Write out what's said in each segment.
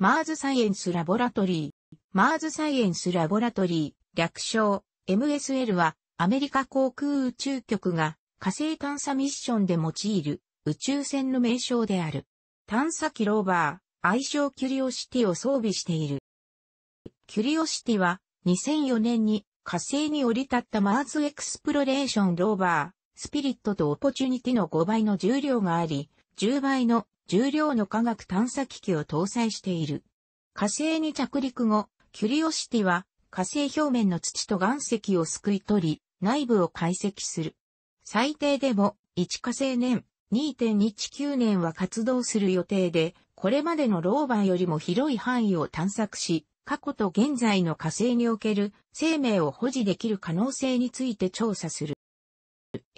マーズサイエンスラボラトリー。マーズサイエンスラボラトリー、略称 MSL はアメリカ航空宇宙局が火星探査ミッションで用いる宇宙船の名称である。探査機ローバー、愛称キュリオシティを装備している。キュリオシティは2004年に火星に降り立ったマーズエクスプロレーションローバー、スピリットとオポチュニティの5倍の重量があり、10倍の重量の科学探査機器を搭載している。火星に着陸後、キュリオシティは火星表面の土と岩石をすくい取り、内部を解析する。最低でも1火星年、2.19年は活動する予定で、これまでのローバーよりも広い範囲を探索し、過去と現在の火星における生命を保持できる可能性について調査する。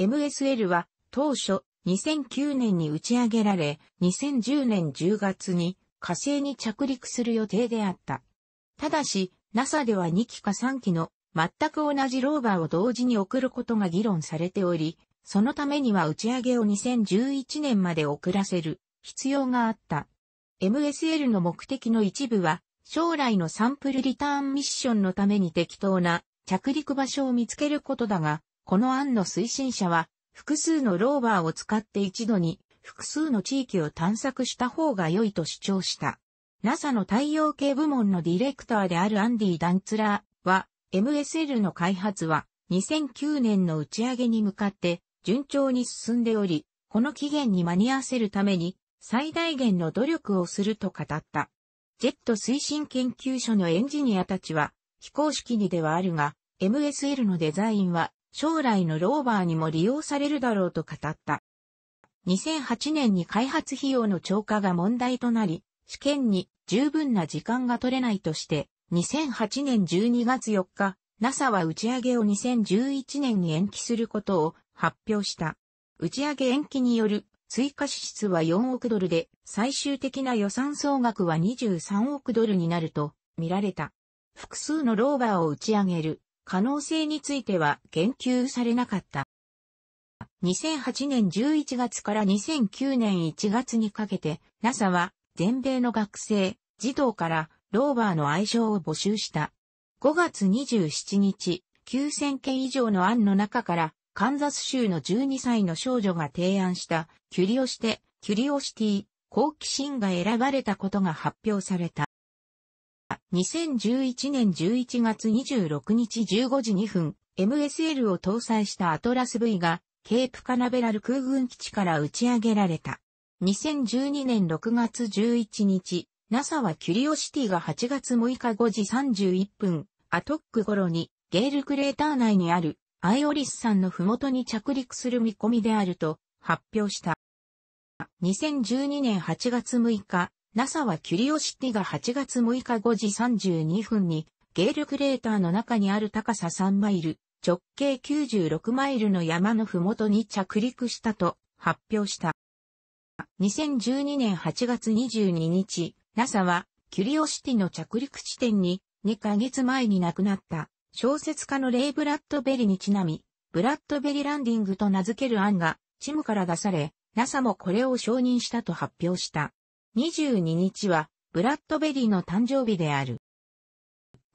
MSL は当初2009年に打ち上げられ、2010年10月に火星に着陸する予定であった。ただし、NASA では2機か3機の全く同じローバーを同時に送ることが議論されており、そのためには打ち上げを2011年まで遅らせる必要があった。MSL の目的の一部は、将来のサンプルリターンミッションのために適当な着陸場所を見つけることだが、この案の推進者は複数のローバーを使って一度に複数の地域を探索した方が良いと主張した。NASA の太陽系部門のディレクターであるアンディ・ダンツラーは、MSL の開発は2009年の打ち上げに向かって順調に進んでおり、この期限に間に合わせるために最大限の努力をすると語った。ジェット推進研究所のエンジニアたちは非公式にではあるが、MSL のデザインは将来のローバーにも利用されるだろうと語った。2008年に開発費用の超過が問題となり、試験に十分な時間が取れないとして、2008年12月4日、NASA は打ち上げを2011年に延期することを発表した。打ち上げ延期による追加支出は4億ドルで、最終的な予算総額は23億ドルになると見られた。複数のローバーを打ち上げる可能性については言及されなかった。2008年11月から2009年1月にかけて NASA は全米の学生、児童からローバーの愛称を募集した。5月27日、9000件以上の案の中からカンザス州の12歳の少女が提案したキュリオシテ、キュリオシティ、好奇心が選ばれたことが発表された。2011年11月26日15時2分、MSL を搭載したアトラス V が、ケープカナベラル空軍基地から打ち上げられた。2012年6月11日、NASA はキュリオシティが8月6日5時31分、アトック頃に、ゲールクレーター内にある、アイオリスさんの麓に着陸する見込みであると発表した。2012年8月6日、NASA はキュリオシティが8月6日5時32分に、ゲールクレーターの中にある高さ3マイル、直径96マイルの山のふもとに着陸したと発表した。2012年8月22日、NASA はキュリオシティの着陸地点に2ヶ月前に亡くなった小説家のレイ・ブラッドベリにちなみ、ブラッドベリランディングと名付ける案がチムから出され、NASA もこれを承認したと発表した。22日は、ブラッドベリーの誕生日である。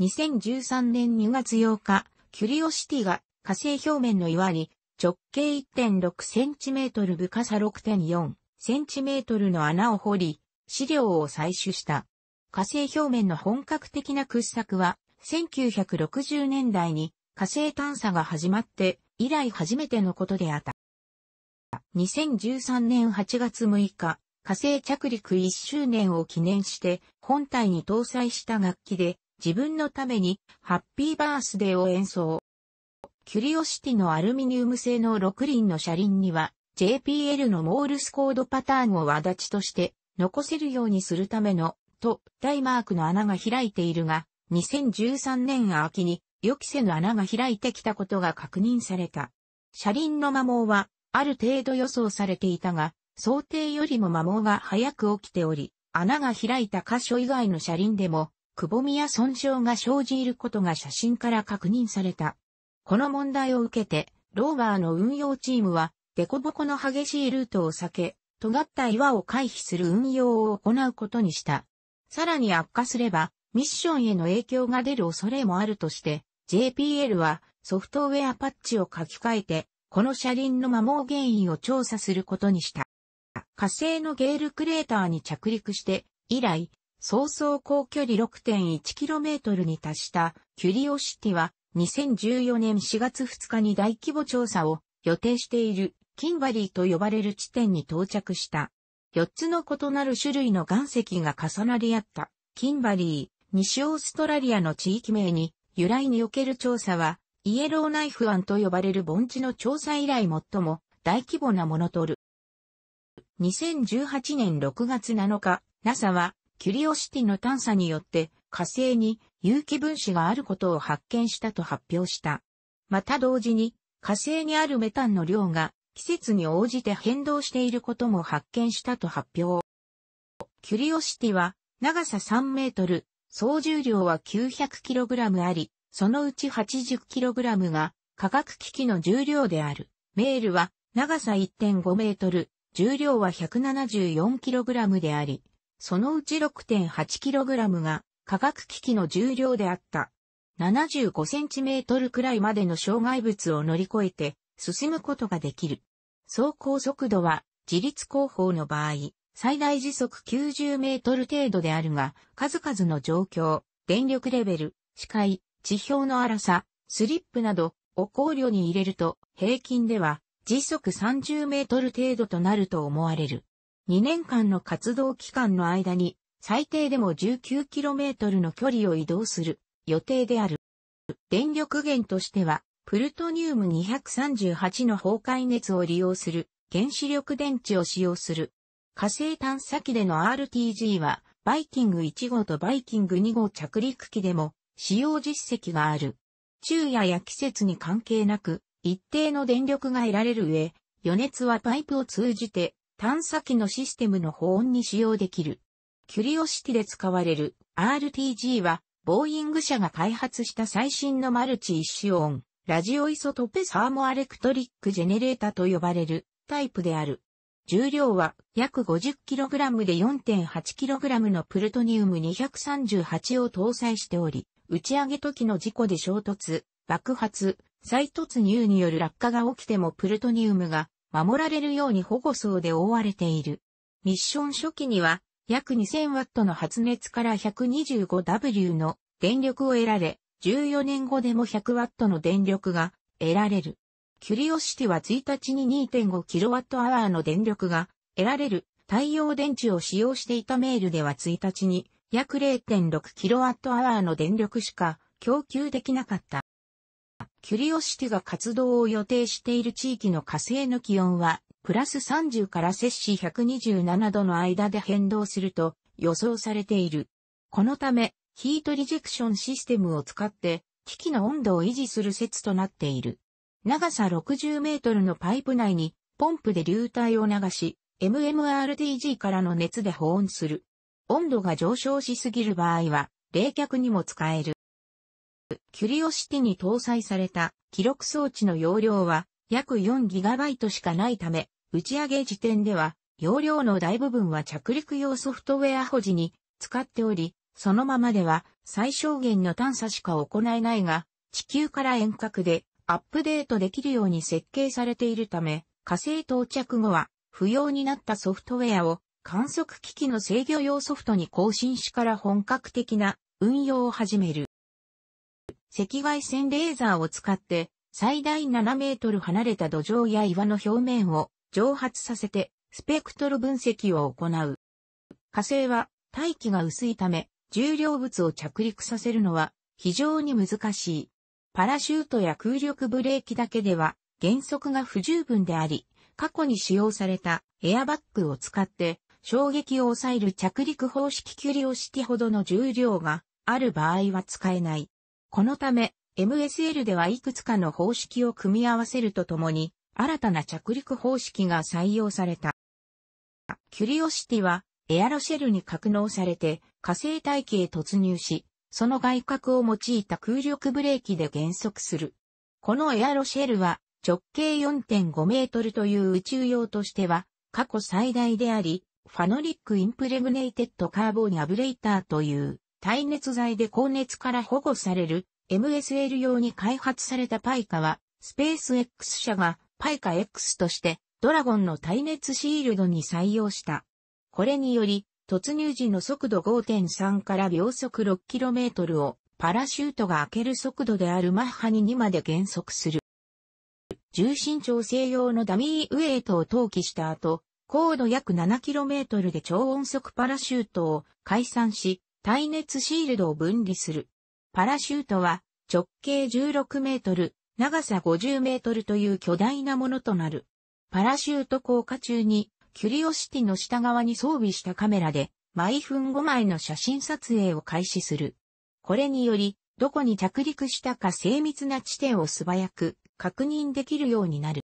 2013年2月8日、キュリオシティが火星表面の岩に直径 1.6cm 深さ 6.4cm の穴を掘り、資料を採取した。火星表面の本格的な掘削は、1960年代に火星探査が始まって以来初めてのことであった。2013年8月6日、火星着陸1周年を記念して本体に搭載した楽器で自分のためにハッピーバースデーを演奏。キュリオシティのアルミニウム製の6輪の車輪には JPL のモールスコードパターンを輪立ちとして残せるようにするためのと大マークの穴が開いているが2013年秋に予期せぬ穴が開いてきたことが確認された。車輪の摩耗はある程度予想されていたが想定よりも摩耗が早く起きており、穴が開いた箇所以外の車輪でも、くぼみや損傷が生じることが写真から確認された。この問題を受けて、ローバーの運用チームは、凸凹の激しいルートを避け、尖った岩を回避する運用を行うことにした。さらに悪化すれば、ミッションへの影響が出る恐れもあるとして、JPL はソフトウェアパッチを書き換えて、この車輪の摩耗原因を調査することにした。火星のゲールクレーターに着陸して、以来、早々高距離 6.1km に達したキュリオシティは2014年4月2日に大規模調査を予定しているキンバリーと呼ばれる地点に到着した。4つの異なる種類の岩石が重なり合ったキンバリー、西オーストラリアの地域名に由来における調査はイエローナイフ案と呼ばれる盆地の調査以来最も大規模なものと2018年6月7日、NASA はキュリオシティの探査によって火星に有機分子があることを発見したと発表した。また同時に火星にあるメタンの量が季節に応じて変動していることも発見したと発表。キュリオシティは長さ3メートル、総重量は 900kg あり、そのうち 80kg が化学機器の重量である。メールは長さ1.5メートル、重量は 174kg であり、そのうち 6.8kg が化学機器の重量であった。75cm くらいまでの障害物を乗り越えて進むことができる。走行速度は自立工法の場合、最大時速90メートル程度であるが、数々の状況、電力レベル、視界、地表の荒さ、スリップなどを考慮に入れると、平均では時速30メートル程度となると思われる。2年間の活動期間の間に最低でも1 9トルの距離を移動する予定である。電力源としては、プルトニウム238の崩壊熱を利用する原子力電池を使用する。火星探査機での RTG は、バイキング1号とバイキング2号着陸機でも使用実績がある。昼夜や季節に関係なく、一定の電力が得られる上、余熱はパイプを通じて探査機のシステムの保温に使用できる。キュリオシティで使われる RTG は、ボーイング社が開発した最新のマルチ一子音、ラジオイソトペサーモアレクトリックジェネレータと呼ばれるタイプである。重量は約 50kg で 4.8kg のプルトニウム238を搭載しており、打ち上げ時の事故で衝突、爆発、再突入による落下が起きてもプルトニウムが守られるように保護層で覆われている。ミッション初期には約 2000W の発熱から 125W の電力を得られ、14年後でも 100W の電力が得られる。キュリオシティは1日に 2.5kWh の電力が得られる太陽電池を使用していたメールでは1日に約 0.6kWh の電力しか供給できなかった。キュリオシティが活動を予定している地域の火星の気温は、プラス30から摂氏127度の間で変動すると予想されている。このため、ヒートリジェクションシステムを使って、機器の温度を維持する説となっている。長さ60メートルのパイプ内に、ポンプで流体を流し、MMRTG からの熱で保温する。温度が上昇しすぎる場合は、冷却にも使える。キュリオシティに搭載された記録装置の容量は約 4GB しかないため、打ち上げ時点では容量の大部分は着陸用ソフトウェア保持に使っており、そのままでは最小限の探査しか行えないが、地球から遠隔でアップデートできるように設計されているため、火星到着後は不要になったソフトウェアを観測機器の制御用ソフトに更新しから本格的な運用を始める。赤外線レーザーを使って最大7メートル離れた土壌や岩の表面を蒸発させてスペクトル分析を行う。火星は大気が薄いため重量物を着陸させるのは非常に難しい。パラシュートや空力ブレーキだけでは減速が不十分であり、過去に使用されたエアバッグを使って衝撃を抑える着陸方式キュリオシティほどの重量がある場合は使えない。このため、MSL ではいくつかの方式を組み合わせるとともに、新たな着陸方式が採用された。キュリオシティは、エアロシェルに格納されて、火星大気へ突入し、その外角を用いた空力ブレーキで減速する。このエアロシェルは、直径4.5メートルという宇宙用としては、過去最大であり、ファノリックインプレグネイテッドカーボンアブレイターという耐熱材で高熱から保護される MSL 用に開発されたパイカは、スペース X 社がパイカ X としてドラゴンの耐熱シールドに採用した。これにより、突入時の速度5.3から秒速 6km をパラシュートが開ける速度であるマッハに2まで減速する。重心調整用のダミーウェイトを投棄した後、高度約 7km で超音速パラシュートを解散し、耐熱シールドを分離する。パラシュートは直径16メートル、長さ50メートルという巨大なものとなる。パラシュート降下中にキュリオシティの下側に装備したカメラで毎分5枚の写真撮影を開始する。これにより、どこに着陸したか精密な地点を素早く確認できるようになる。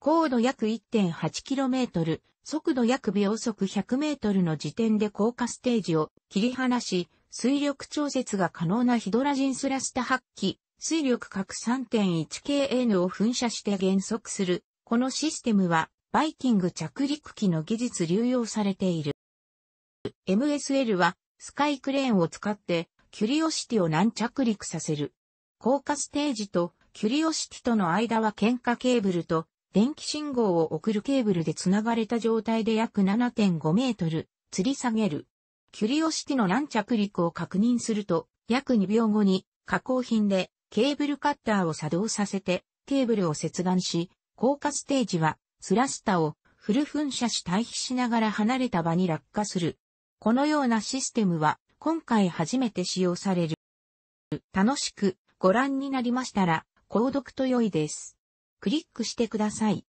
高度約 1.8km、速度約秒速100メートルの時点で降下ステージを切り離し、水力調節が可能なヒドラジンスラスタ発揮、水力核 3.1kN を噴射して減速する。このシステムは、バイキング着陸機の技術流用されている。MSL は、スカイクレーンを使って、キュリオシティを軟着陸させる。降下ステージとキュリオシティとの間は喧嘩ケーブルと電気信号を送るケーブルで繋がれた状態で約7.5メートル、吊り下げる。キュリオシティの乱着陸を確認すると、約2秒後に加工品でケーブルカッターを作動させて、ケーブルを切断し、降下ステージは、スラスタをフル噴射し退避しながら離れた場に落下する。このようなシステムは、今回初めて使用される。楽しくご覧になりましたら、購読と良いです。クリックしてください。